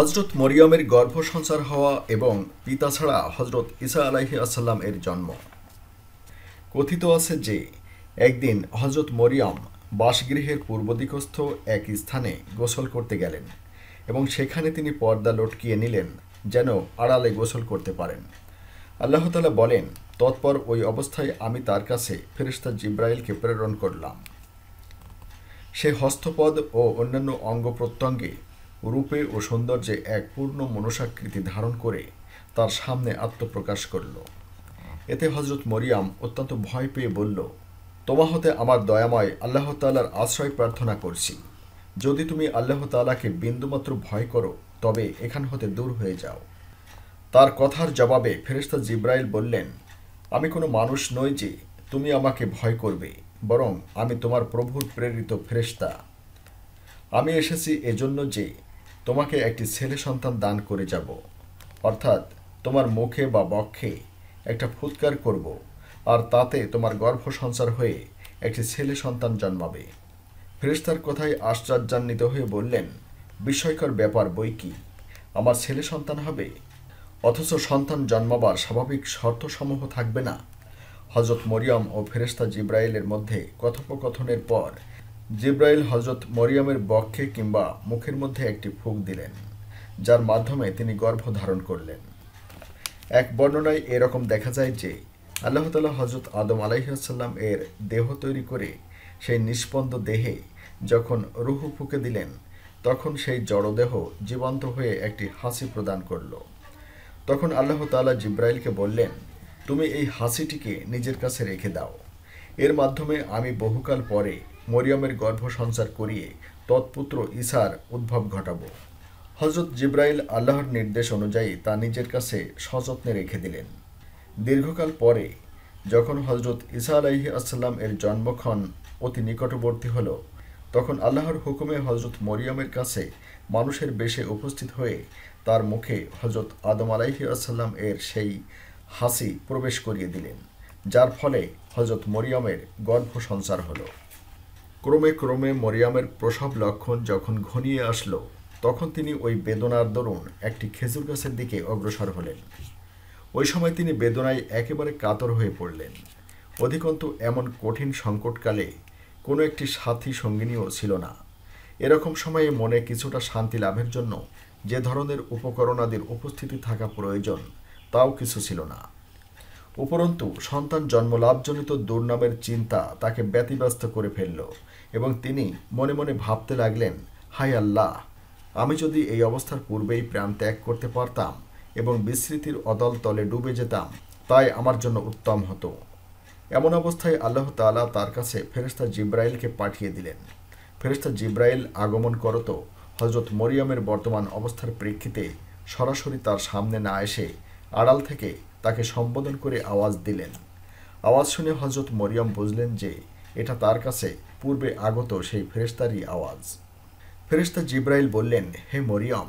হজরত মরিয়মের গর্ভ সঞ্চার হওয়া এবং পিতা ছাড়া হজরত ইসা আলাহি আসাল্লাম এর জন্ম কথিত আছে যে একদিন হজরত মরিয়ম বাসগৃহের পূর্বদিকস্থ এক স্থানে গোসল করতে গেলেন এবং সেখানে তিনি পর্দা লটকিয়ে নিলেন যেন আড়ালে গোসল করতে পারেন আল্লাহতালা বলেন তৎপর ওই অবস্থায় আমি তার কাছে ফেরিস্তা জিব্রাইলকে প্রেরণ করলাম সে হস্তপদ ও অন্যান্য অঙ্গ প্রত্যঙ্গে রূপে ও সৌন্দর্যে এক পূর্ণ মনসাকৃতি ধারণ করে তার সামনে আত্মপ্রকাশ করল এতে হজরত মরিয়াম অত্যন্ত ভয় পেয়ে বলল তোমা হতে আমার দয়াময় আল্লাহ তাল্লার আশ্রয় প্রার্থনা করছি যদি তুমি আল্লাহ তালাকে বিন্দুমাত্র ভয় করো তবে এখান হতে দূর হয়ে যাও তার কথার জবাবে ফেরেস্তা জিব্রাইল বললেন আমি কোনো মানুষ নই যে তুমি আমাকে ভয় করবে বরং আমি তোমার প্রভুর প্রেরিত ফেরেস্তা আমি এসেছি এজন্য যে তোমাকে একটি ছেলে সন্তান দান করে যাব অর্থাৎ তোমার মুখে বা বক্ষে একটা ফুৎকার করব আর তাতে তোমার গর্ভ সঞ্চার হয়ে একটি ছেলে সন্তান জন্মাবে ফেরিস্তার কথায় আশ্চর্যান্বিত হয়ে বললেন বিস্ময়কর ব্যাপার বই কি আমার ছেলে সন্তান হবে অথচ সন্তান জন্মাবার স্বাভাবিক শর্তসমূহ থাকবে না হজরত মরিয়ম ও ফেরেস্তা জিব্রাইলের মধ্যে কথোপকথনের পর জিব্রাইল হজরত মরিয়ামের বক্ষে কিংবা মুখের মধ্যে একটি ফুক দিলেন যার মাধ্যমে তিনি গর্ভ ধারণ করলেন এক বর্ণনায় এরকম দেখা যায় যে আল্লাহতালা হজরত আদম আলাইসাল্লাম এর দেহ তৈরি করে সেই নিষ্পন্দ দেহে যখন রুহু ফুকে দিলেন তখন সেই জড়দেহ জীবন্ত হয়ে একটি হাসি প্রদান করল তখন আল্লাহ তালা জিব্রাইলকে বললেন তুমি এই হাসিটিকে নিজের কাছে রেখে দাও এর মাধ্যমে আমি বহুকাল পরে মরিয়মের গর্ভ সঞ্চার করিয়ে তৎপুত্র ইসার উদ্ভব ঘটাব হজরত জিব্রাইল আল্লাহর নির্দেশ অনুযায়ী তা নিজের কাছে সযত্নে রেখে দিলেন দীর্ঘকাল পরে যখন হজরত ইসা আলাইহি আসসালাম এর জন্মক্ষণ অতি নিকটবর্তী হল তখন আল্লাহর হুকুমে হজরত মরিয়মের কাছে মানুষের বেশে উপস্থিত হয়ে তার মুখে হজরত আদম আলাইহি আসসালাম এর সেই হাসি প্রবেশ করিয়ে দিলেন যার ফলে হজরত মরিয়মের গর্ভ সঞ্চার হলো ক্রমে ক্রমে মরিয়ামের প্রসব লক্ষণ যখন ঘনিয়ে আসলো তখন তিনি ওই বেদনার দরুন একটি খেজুর গাছের দিকে অগ্রসর হলেন ওই সময় তিনি বেদনায় একেবারে কাতর হয়ে পড়লেন অধিকন্তু এমন কঠিন সংকটকালে কোনো একটি সাথী সঙ্গিনীও ছিল না এরকম সময়ে মনে কিছুটা শান্তি লাভের জন্য যে ধরনের উপকরণাদির উপস্থিতি থাকা প্রয়োজন তাও কিছু ছিল না উপরন্তু সন্তান জন্মলাভজনিত দুর্নামের চিন্তা তাকে ব্যতিব্যস্ত করে ফেলল এবং তিনি মনে মনে ভাবতে লাগলেন হায় আল্লাহ আমি যদি এই অবস্থার পূর্বেই প্রাণ ত্যাগ করতে পারতাম এবং বিস্মৃতির অদল তলে ডুবে যেতাম তাই আমার জন্য উত্তম হতো এমন অবস্থায় আল্লাহ তালা তার কাছে ফেরেস্তা জিব্রাইলকে পাঠিয়ে দিলেন ফেরেস্তা জিব্রাইল আগমন করত হজরত মরিয়মের বর্তমান অবস্থার প্রেক্ষিতে সরাসরি তার সামনে না এসে আড়াল থেকে তাকে সম্বোধন করে আওয়াজ দিলেন আওয়াজ শুনে হজরত মরিয়ম বুঝলেন যে এটা তার কাছে পূর্বে আগত সেই ফেরেস্তারই আওয়াজ ফেরেস্তা জিব্রাইল বললেন হে মরিয়ম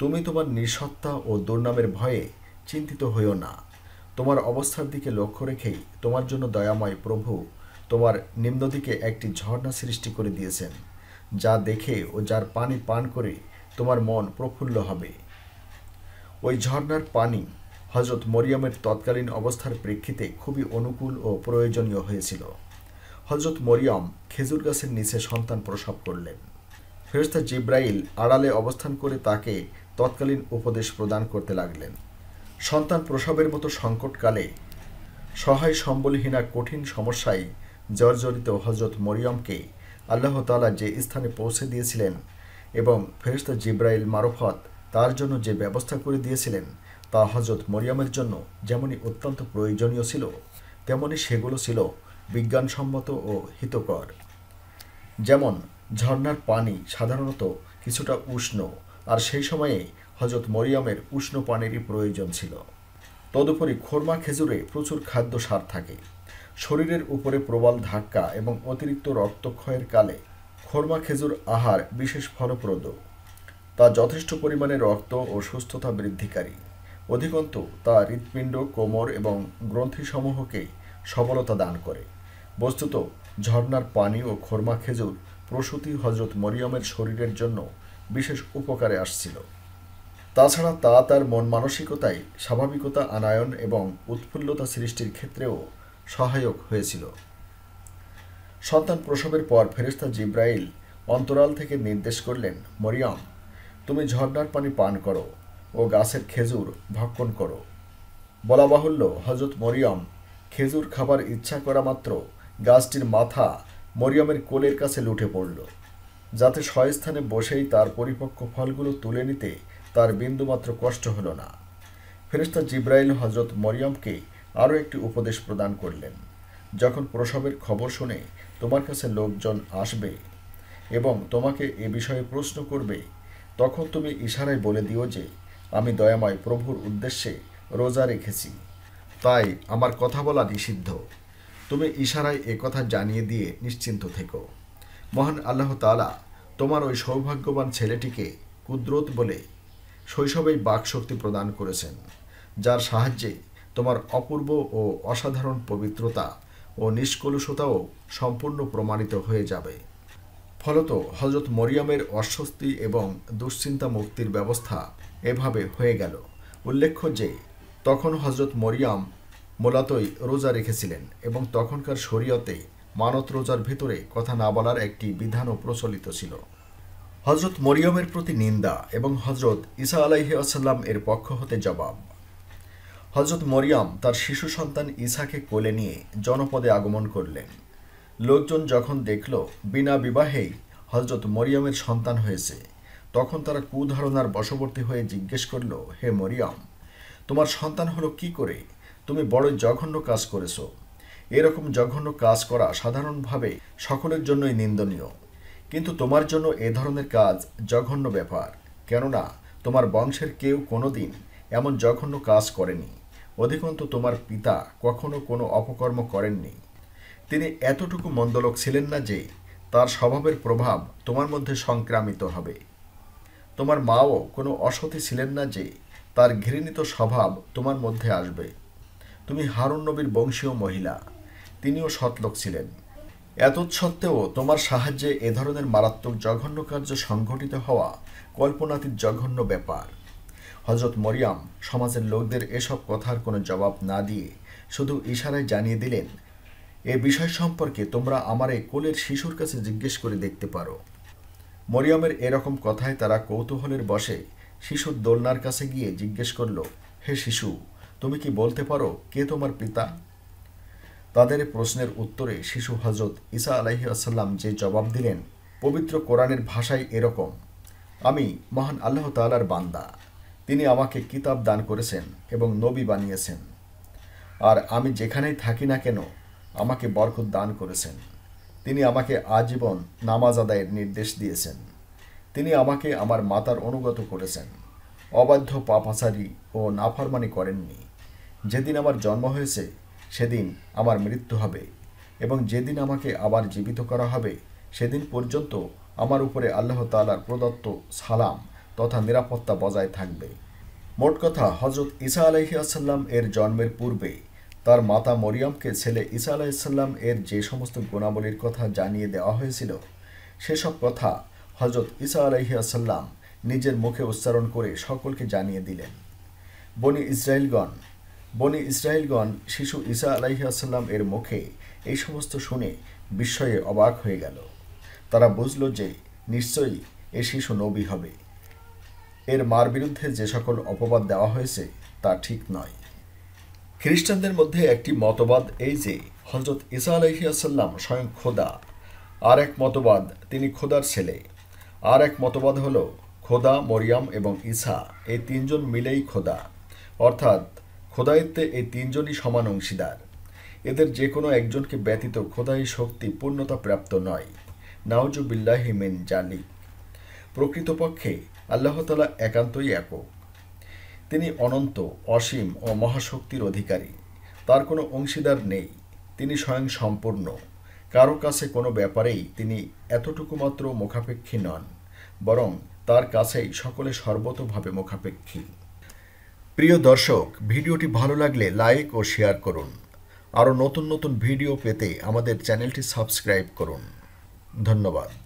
তুমি তোমার নিঃসত্তা ও দুর্নামের ভয়ে চিন্তিত হইও না তোমার অবস্থার দিকে লক্ষ্য রেখেই তোমার জন্য দয়াময় প্রভু তোমার নিম্নদিকে একটি ঝর্ণা সৃষ্টি করে দিয়েছেন যা দেখে ও যার পানি পান করে তোমার মন প্রফুল্ল হবে ওই ঝর্ণার পানি হজরত মরিয়মের তৎকালীন অবস্থার প্রেক্ষিতে খুবই অনুকূল ও প্রয়োজনীয় হয়েছিল হজরত মরিয়ম খেজুর গাছের নিচে সন্তান প্রসব করলেন ফেরস্তা জিব্রাইল আড়ালে অবস্থান করে তাকে তৎকালীন উপদেশ প্রদান করতে লাগলেন সন্তান প্রসবের মতো সংকটকালে সহায় সম্বলহীনা কঠিন সমস্যায় জর্জরিত হজরত মরিয়মকে আল্লাহ তালা যে স্থানে পৌঁছে দিয়েছিলেন এবং ফেরস্তা জিব্রাইল মারফত তার জন্য যে ব্যবস্থা করে দিয়েছিলেন তা হজরত মরিয়মের জন্য যেমনই অত্যন্ত প্রয়োজনীয় ছিল তেমনি সেগুলো ছিল বিজ্ঞানসম্মত ও হিতকর যেমন ঝর্নার পানি সাধারণত কিছুটা উষ্ণ আর সেই সময়ে হজরত মরিয়মের উষ্ণ পানিরই প্রয়োজন ছিল তদুপরি খোরমা খেজুরে প্রচুর খাদ্য সার থাকে শরীরের উপরে প্রবল ধাক্কা এবং অতিরিক্ত রক্তক্ষয়ের কালে খোরমা খেজুর আহার বিশেষ ফলপ্রদ তা যথেষ্ট পরিমাণে রক্ত ও সুস্থতা বৃদ্ধিকারী অধিকন্তু তা হৃৎপিণ্ড কোমর এবং গ্রন্থিসমূহকে সবলতা দান করে বস্তুত ঝর্নার পানি ও খোরমা খেজুর প্রসূতি হজরত মরিয়মের শরীরের জন্য বিশেষ উপকারে আসছিল তাছাড়া তা তার মন মানসিকতায় স্বাভাবিকতা আনায়ন এবং উৎফুল্লতা সৃষ্টির ক্ষেত্রেও সহায়ক হয়েছিল সন্তান প্রসবের পর ফেরেস্তা জিব্রাইল অন্তরাল থেকে নির্দেশ করলেন মরিয়াম তুমি ঝর্নার পানি পান করো ও গাছের খেজুর ভক্ষণ করো বলা বাহুল্য হজরত মরিয়াম খেজুর খাবার ইচ্ছা করা মাত্র গাছটির মাথা মরিয়মের কোলের কাছে লুটে পড়ল যাতে স্থানে বসেই তার পরিপক্ক ফলগুলো তুলে নিতে তার বিন্দুমাত্র কষ্ট হল না ফেরেস্তা জিব্রাইল হজরত মরিয়মকে আরও একটি উপদেশ প্রদান করলেন যখন প্রসবের খবর শুনে তোমার কাছে লোকজন আসবে এবং তোমাকে এ বিষয়ে প্রশ্ন করবে তখন তুমি ইশারায় বলে দিও যে আমি দয়াময় প্রভুর উদ্দেশ্যে রোজা রেখেছি তাই আমার কথা বলা নিষিদ্ধ তুমি ইশারায় কথা জানিয়ে দিয়ে নিশ্চিন্ত থেকো মহান আল্লাহ তালা তোমার ওই সৌভাগ্যবান ছেলেটিকে কুদরত বলে শৈশবেই বাকশক্তি প্রদান করেছেন যার সাহায্যে তোমার অপূর্ব ও অসাধারণ পবিত্রতা ও নিষ্কলুষতাও সম্পূর্ণ প্রমাণিত হয়ে যাবে ফলত হজরত মরিয়ামের অস্বস্তি এবং দুশ্চিন্তা মুক্তির ব্যবস্থা এভাবে হয়ে গেল উল্লেখ্য যে তখন হজরত মরিয়াম মূলতই রোজা রেখেছিলেন এবং তখনকার শরীয়তে মানত রোজার ভেতরে কথা না বলার একটি বিধানও প্রচলিত ছিল হজরত মরিয়মের প্রতি নিন্দা এবং হজরত ইসা আলাইহি আসাল্লাম এর পক্ষ হতে জবাব হজরত মরিয়াম তার শিশু সন্তান ইসাকে কোলে নিয়ে জনপদে আগমন করলেন লোকজন যখন দেখল বিনা বিবাহেই হজরত মরিয়মের সন্তান হয়েছে তখন তারা কুধারণার বশবর্তী হয়ে জিজ্ঞেস করল হে মরিয়াম তোমার সন্তান হলো কি করে তুমি বড় জঘন্য কাজ করেছ এরকম জঘন্য কাজ করা সাধারণভাবে সকলের জন্যই নিন্দনীয় কিন্তু তোমার জন্য এ ধরনের কাজ জঘন্য ব্যাপার কেননা তোমার বংশের কেউ কোনো দিন এমন জঘন্য কাজ করেনি অধিকন্তু তোমার পিতা কখনো কোনো অপকর্ম করেননি তিনি এতটুকু মন্দলোক ছিলেন না যে তার স্বভাবের প্রভাব তোমার মধ্যে সংক্রামিত হবে তোমার মাও কোনো অসতী ছিলেন না যে তার ঘৃণিত স্বভাব তোমার মধ্যে আসবে তুমি হারুন নবীর বংশীয় মহিলা তিনিও সৎলোক ছিলেন এতৎসত্ত্বেও তোমার সাহায্যে এ ধরনের মারাত্মক জঘন্য কার্য সংঘটিত হওয়া কল্পনাতীত জঘন্য ব্যাপার হজরত মরিয়াম সমাজের লোকদের এসব কথার কোনো জবাব না দিয়ে শুধু ইশারায় জানিয়ে দিলেন এ বিষয় সম্পর্কে তোমরা আমার এই কোলের শিশুর কাছে জিজ্ঞেস করে দেখতে পারো মরিয়মের এরকম কথায় তারা কৌতূহলের বসে শিশুর দোলনার কাছে গিয়ে জিজ্ঞেস করল হে শিশু তুমি কি বলতে পারো কে তোমার পিতা তাদের প্রশ্নের উত্তরে শিশু হজরত ঈসা আলাহি আসাল্লাম যে জবাব দিলেন পবিত্র কোরআনের ভাষায় এরকম আমি মহান আল্লাহ তালার বান্দা তিনি আমাকে কিতাব দান করেছেন এবং নবী বানিয়েছেন আর আমি যেখানেই থাকি না কেন আমাকে বরকত দান করেছেন তিনি আমাকে আজীবন নামাজ আদায়ের নির্দেশ দিয়েছেন তিনি আমাকে আমার মাতার অনুগত করেছেন অবাধ্য পাপাচারী ও নাফারমানি করেননি যেদিন আমার জন্ম হয়েছে সেদিন আমার মৃত্যু হবে এবং যেদিন আমাকে আবার জীবিত করা হবে সেদিন পর্যন্ত আমার উপরে আল্লাহ তালার প্রদত্ত সালাম তথা নিরাপত্তা বজায় থাকবে মোট কথা হজরত ইসা আলহিয়াসাল্লাম এর জন্মের পূর্বে তার মাতা মরিয়মকে ছেলে ইসা আলাইসাল্লাম এর যে সমস্ত গুণাবলীর কথা জানিয়ে দেওয়া হয়েছিল সেসব কথা হজরত ইসা আলাইহিয়াসাল্লাম নিজের মুখে উচ্চারণ করে সকলকে জানিয়ে দিলেন বনি ইসরায়েলগণ বনি ইসরায়েলগণ শিশু ঈসা আলাইহাসাল্লাম এর মুখে এই সমস্ত শুনে বিস্ময়ে অবাক হয়ে গেল তারা বুঝল যে নিশ্চয়ই এ শিশু নবী হবে এর মার বিরুদ্ধে যে সকল অপবাদ দেওয়া হয়েছে তা ঠিক নয় খ্রিস্টানদের মধ্যে একটি মতবাদ এই যে হজরত ইসা আলহিয়াসাল্লাম স্বয়ং খোদা আর এক মতবাদ তিনি খোদার ছেলে আর এক মতবাদ হল খোদা মরিয়াম এবং ইসা এই তিনজন মিলেই খোদা অর্থাৎ খোদায়িত্বে এই তিনজনই সমান অংশীদার এদের যে কোনো একজনকে ব্যতীত খোদাই শক্তি পূর্ণতা প্রাপ্ত নয় নাওজুবিল্লাহি মেন জানি প্রকৃতপক্ষে আল্লাহতালা একান্তই একক তিনি অনন্ত অসীম ও মহাশক্তির অধিকারী তার কোনো অংশীদার নেই তিনি স্বয়ং সম্পূর্ণ কারো কাছে কোনো ব্যাপারেই তিনি এতটুকু মাত্র মুখাপেক্ষী নন বরং তার কাছেই সকলে সর্বতভাবে মুখাপেক্ষী প্রিয় দর্শক ভিডিওটি ভালো লাগলে লাইক ও শেয়ার করুন আরও নতুন নতুন ভিডিও পেতে আমাদের চ্যানেলটি সাবস্ক্রাইব করুন ধন্যবাদ